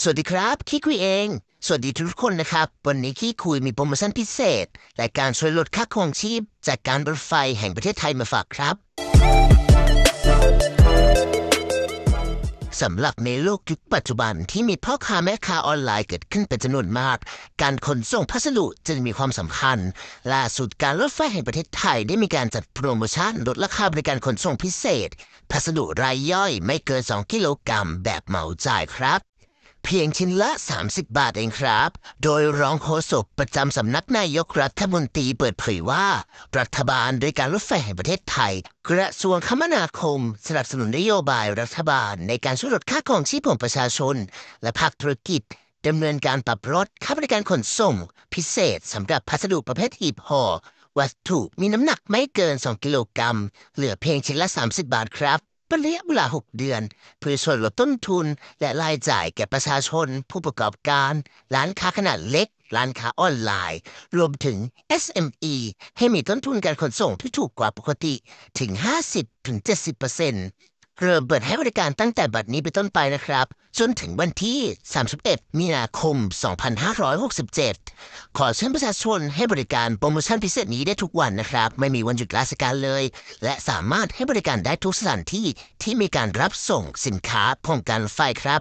สวัสดีครับคิ้คุยเอง สวัสดีทุกคนนะครับวันนี้คิคุยมีโปรโมชั่นพิเศษ และการช่วยลดค่าครองชีพ จากการรถไฟแห่งประเทศไทยมาฝากครับ สำหรับในโลกยุคปัจจุบันที่มีพ่อค้าแม่ค้าออนไลน์เกิดขึ้นเป็นจำนวนมาก การขนส่งพัสดุจึงมีความสำคัญ ล่าสุดการรถไฟแห่งประเทศไทยได้มีการจัดโปรโมชั่นลดราคาบริการขนส่งพิเศษ พัสดุรายย่อยไม่เกิน 2กิโลกรัมแบบเหมาจ่ายครับเพียงชิ้นละ 30 บาทเองครับ โดยรองโฆษกประจำสำนักนายกรัฐมนตรีเปิดเผยว่า รัฐบาลโดยการรถไฟแห่งประเทศไทย กระทรวงคมนาคมสนับสนุนนโยบายรัฐบาล ในการช่วยลดค่าของชีพของประชาชน และภาคธุรกิจดำเนินการปรับลดค่าบริการขนส่ง พิเศษสำหรับพัสดุประเภทหีบห่อวัตถุมีน้ำหนักไม่เกิน2กิโลกรัมเหลือเพียงชิ้นละ30 บาทครับเป็นรียบเวลา 6 เดือนเพื่อส่วนลดต้นทุน และรายจ่ายแก่ประชาชน ผู้ประกอบการ ร้านค้าขนาดเล็ก ร้านค้าออนไลน์ รวมถึง SME ให้มีต้นทุนการขนส่งที่ถูกกว่าปกติถึง 50-70%ถึงเราเปิดให้บริการตั้งแต่บัดนี้ไปต้นไปนะครับ จนถึงวันที่ 31 มีนาคม 2567 ขอเชิญประชาชนให้บริการโปรโมชั่นพิเศษนี้ได้ทุกวันนะครับ ไม่มีวันหยุดราชการเลย และสามารถให้บริการได้ทุกสถานที่ที่มีการรับส่งสินค้า้องการไฟครับ